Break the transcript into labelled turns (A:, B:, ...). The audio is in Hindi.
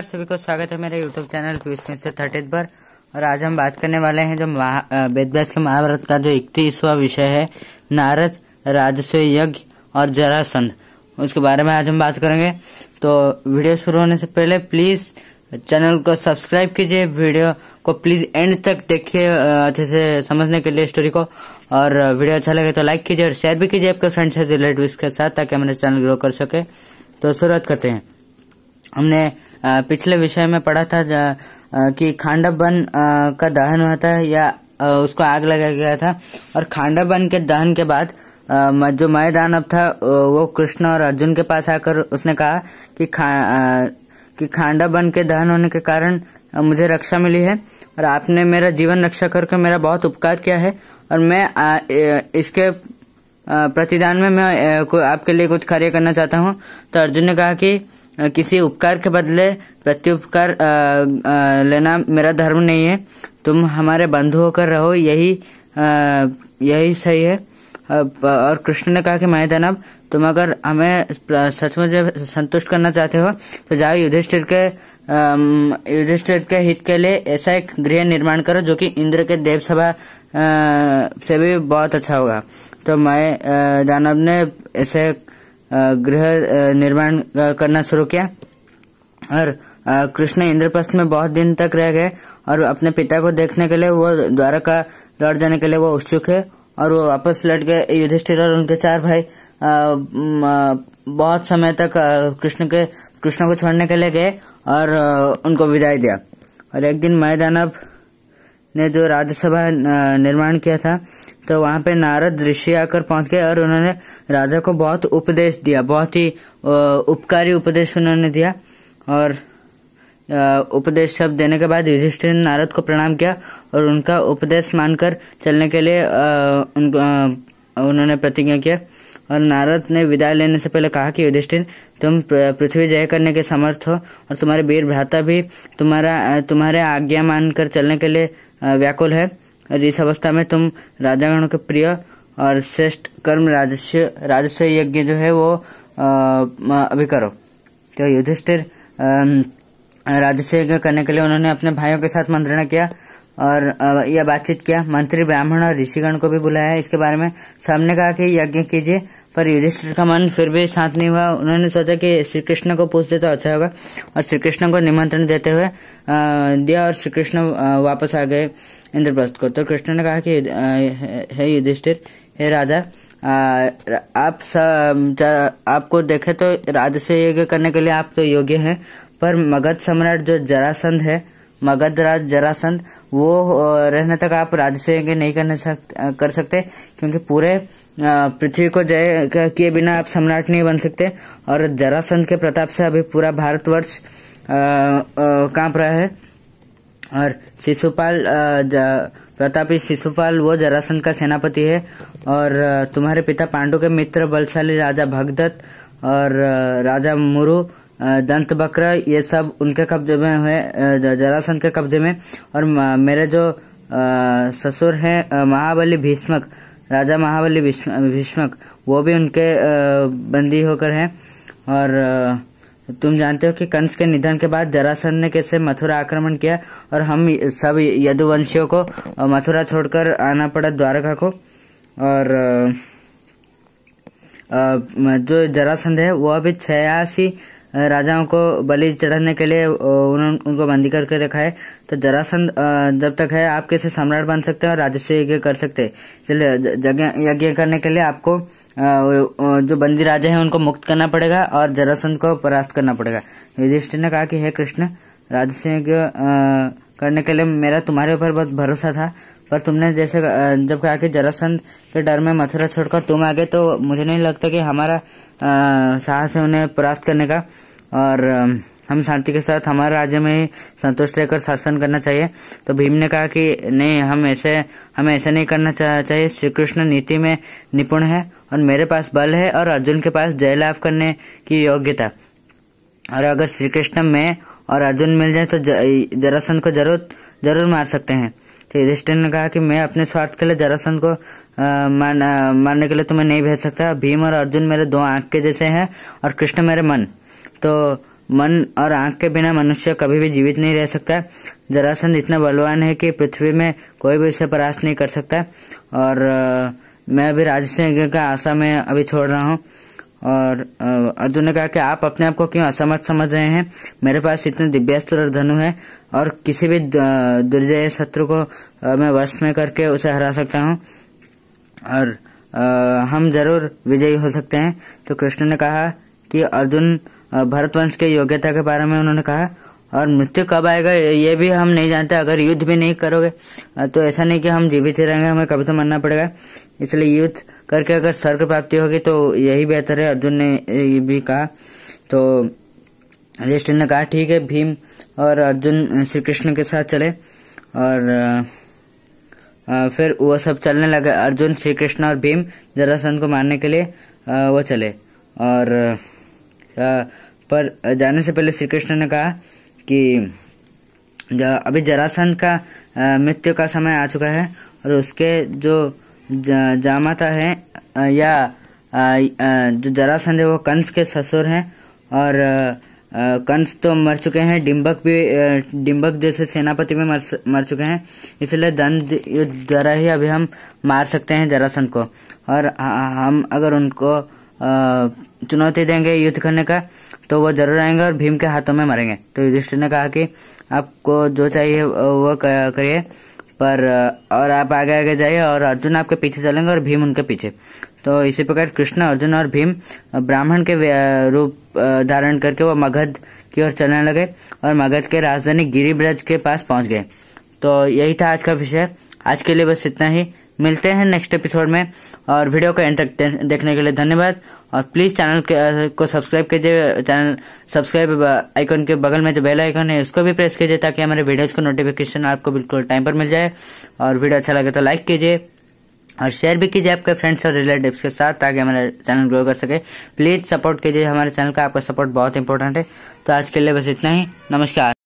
A: नमस्कार सभी को स्वागत है मेरे YouTube channel Piyush Mishra thirty पर और आज हम बात करने वाले हैं जो वेद व्यास के महाभारत का जो इकतीसवा विषय है नारद राजस्व यज्ञ और जरासंध उसके बारे में आज हम बात करेंगे तो वीडियो शुरू होने से पहले प्लीज़ चैनल को सब्सक्राइब कीजिए वीडियो को प्लीज़ एंड तक देखिए अच्छे से समझने के लिए स्टोरी को और वीडियो अच्छा लगे तो लाइक कीजिए और शेयर भी कीजिए आपके फ्रेंड्स रिलेटिव के साथ ताकि हमारे चैनल ग्रो कर सके तो शुरुआत करते हैं हमने पिछले विषय में पढ़ा था कि खांडाबन का दहन हुआ था या उसको आग लगाया गया था और खांडाबन के दहन के बाद जो मय दानव था वो कृष्ण और अर्जुन के पास आकर उसने कहा कि खा कि खांडाबन के दहन होने के कारण मुझे रक्षा मिली है और आपने मेरा जीवन रक्षा करके मेरा बहुत उपकार किया है और मैं इसके प्रतिदान में मैं आपके लिए कुछ कार्य करना चाहता हूँ तो अर्जुन ने कहा कि किसी उपकार के बदले प्रत्युपकार लेना मेरा धर्म नहीं है तुम हमारे बंधु होकर रहो यही आ, यही सही है और कृष्ण ने कहा कि माए दानव तुम अगर हमें सचमुच संतुष्ट करना चाहते हो तो जाओ युधिष्ठिर के युधिष्ठिर के हित के लिए ऐसा एक गृह निर्माण करो जो कि इंद्र के देव सभा से भी बहुत अच्छा होगा तो मैं दानव ने ऐसे गृह निर्माण करना शुरू किया और कृष्ण इंद्रप्रस्थ में बहुत दिन तक रह गए और अपने पिता को देखने के लिए वो द्वारका लौट जाने के लिए वो उत्सुक है और वो वापस लौट गए युधिष्ठिर और उनके चार भाई बहुत समय तक कृष्ण के कृष्ण को छोड़ने के लिए गए और उनको विदाई दिया और एक दिन मैदानव ने जो राज्यसभा निर्माण किया था तो वहाँ पे नारद ऋषि आकर पहुंच गए और उन्होंने राजा को बहुत उपदेश दिया बहुत ही उपकारी उपदेश उन्होंने दिया और उपदेश शब्द देने के बाद युधिष्ठिर ने नारद को प्रणाम किया और उनका उपदेश मानकर चलने के लिए उन, उन्होंने प्रतिज्ञा किया और नारद ने विदाई लेने से पहले कहा कि युधिष्ठिर तुम पृथ्वी जय करने के समर्थ हो और तुम्हारे वीर भ्राता भी तुम्हारा तुम्हारे आज्ञा मानकर चलने के लिए व्याकुल है और इस अवस्था में तुम राजागण के प्रिय और श्रेष्ठ कर्म राजस्व राजस्व यज्ञ जो है वो अभी करो तो युधिष्ठिर राजस्व यज्ञ करने के लिए उन्होंने अपने भाइयों के साथ मंत्रणा किया और यह बातचीत किया मंत्री ब्राह्मण और ऋषिगण को भी बुलाया इसके बारे में सबने कहा कि यज्ञ कीजिए पर युधिष्ठिर का मन फिर भी शांत नहीं हुआ उन्होंने सोचा कि श्री कृष्ण को पूछते तो अच्छा होगा और श्री कृष्ण को निमंत्रण देते हुए दिया और श्री कृष्ण वापस आ गए इंद्रप्रस्थ को तो कृष्ण ने कहा कि हे युधिष्ठिर हे राजा आप सब आपको देखे तो राज से यज्ञ करने के लिए आप तो योग्य हैं पर मगध सम्राट जो जरासंध है मगधराज जरासंध वो रहने तक आप राज्य नहीं करने सकते कर सकते क्योंकि पूरे पृथ्वी को जय किए बिना आप सम्राट नहीं बन सकते और जरासंध के प्रताप से अभी पूरा भारतवर्ष कांप रहा है और शिशुपाल प्रतापी शिशुपाल वो जरासंध का सेनापति है और तुम्हारे पिता पांडु के मित्र बलशाली राजा भगदत्त और राजा मुरु दंत बकर ये सब उनके कब्जे में हुए जरासंध के कब्जे में और मेरे जो ससुर हैं महाबली भीष्मक राजा महाबली भीष्मक वो भी उनके बंदी होकर हैं और तुम जानते हो कि कंस के निधन के बाद जरासंध ने कैसे मथुरा आक्रमण किया और हम सब यदुवंशियों को मथुरा छोड़कर आना पड़ा द्वारका को और जो जरासंध है वह अभी छियासी राजाओं को बलि चढ़ाने के लिए उन्होंने उनको बंदी करके रखा है तो जरासंध जब तक है आप कैसे सम्राट बन सकते हैं और राजस्व यज्ञ कर सकते हैं इसलिए जगह यज्ञ करने के लिए आपको जो बंदी राजा हैं उनको मुक्त करना पड़ेगा और जरासंध को परास्त करना पड़ेगा युधिष्ठिर ने कहा कि हे कृष्ण राजस्व यज्ञ करने के लिए मेरा तुम्हारे ऊपर बहुत भरोसा था पर तुमने जैसे जब कहा कि जरासंध के डर में मथुरा छोड़कर तुम आ गए तो मुझे नहीं लगता कि हमारा साहस है उन्हें परास्त करने का और हम शांति के साथ हमारे राज्य में ही संतुष्ट रहकर शासन करना चाहिए तो भीम ने कहा कि नहीं हम ऐसे हमें ऐसा नहीं करना चाहिए श्री कृष्ण नीति में निपुण है और मेरे पास बल है और अर्जुन के पास जय लाभ करने की योग्यता और अगर श्री कृष्ण में और अर्जुन मिल जाए तो जरासंध को जरूर जरूर मार सकते हैं युधिष्ठिर ने कहा कि मैं अपने स्वार्थ के लिए जरासंध को मान, मारने के लिए तुम्हें नहीं भेज सकता भीम और अर्जुन मेरे दो आंख के जैसे हैं और कृष्ण मेरे मन तो मन और आंख के बिना मनुष्य कभी भी जीवित नहीं रह सकता जरासंध इतना बलवान है कि पृथ्वी में कोई भी उसे परास्त नहीं कर सकता और मैं अभी राजसिंह का आशा में अभी छोड़ रहा हूँ और अर्जुन ने कहा कि आप अपने आप को क्यों असमर्थ समझ रहे हैं मेरे पास इतने दिव्यास्त्र और धनु है और किसी भी दुर्जय शत्रु को मैं वश में करके उसे हरा सकता हूँ और हम जरूर विजयी हो सकते हैं तो कृष्ण ने कहा कि अर्जुन भरतवंश के योग्यता के बारे में उन्होंने कहा और मृत्यु कब आएगा ये भी हम नहीं जानते अगर युद्ध भी नहीं करोगे तो ऐसा नहीं कि हम जीवित ही रहेंगे हमें कभी तो मरना पड़ेगा इसलिए युद्ध करके अगर स्वर्ग प्राप्ति होगी तो यही बेहतर है अर्जुन ने ये भी कहा तो अधिष्ठ ने कहा ठीक है भीम और अर्जुन श्री कृष्ण के साथ चले और फिर वो सब चलने लगे अर्जुन श्री कृष्ण और भीम जरासंध को मारने के लिए वो चले और पर जाने से पहले श्री कृष्ण ने कहा कि अभी जरासंध का मृत्यु का समय आ चुका है और उसके जो जामाता है या जो जरासंध है वो कंस के ससुर हैं और कंस तो मर चुके हैं डिम्बक भी डिम्बक जैसे सेनापति भी मर मर चुके हैं इसलिए दंड युद्ध द्वारा ही अभी हम मार सकते हैं जरासंध को और हम अगर उनको चुनौती देंगे युद्ध करने का तो वो जरूर आएंगे और भीम के हाथों में मरेंगे तो युधिष्ठिर ने कहा कि आपको जो चाहिए वो करिए पर और आप आगे आगे जाइए और अर्जुन आपके पीछे चलेंगे और भीम उनके पीछे तो इसी प्रकार कृष्ण अर्जुन और भीम ब्राह्मण के रूप धारण करके वो मगध की ओर चलने लगे और मगध के राजधानी गिरिब्रज के पास पहुंच गए तो यही था आज का विषय आज के लिए बस इतना ही मिलते हैं नेक्स्ट एपिसोड में और वीडियो को एंड तक देखने के लिए धन्यवाद और प्लीज़ चैनल को सब्सक्राइब कीजिए चैनल सब्सक्राइब आइकन के बगल में जो बेल आइकन है उसको भी प्रेस कीजिए ताकि हमारे वीडियोज़ का नोटिफिकेशन आपको बिल्कुल टाइम पर मिल जाए और वीडियो अच्छा लगे तो लाइक कीजिए और शेयर भी कीजिए आपके फ्रेंड्स और रिलेटिव्स के साथ ताकि हमारा चैनल ग्रो कर सके प्लीज़ सपोर्ट कीजिए हमारे चैनल का आपका सपोर्ट बहुत इंपॉर्टेंट है तो आज के लिए बस इतना ही नमस्कार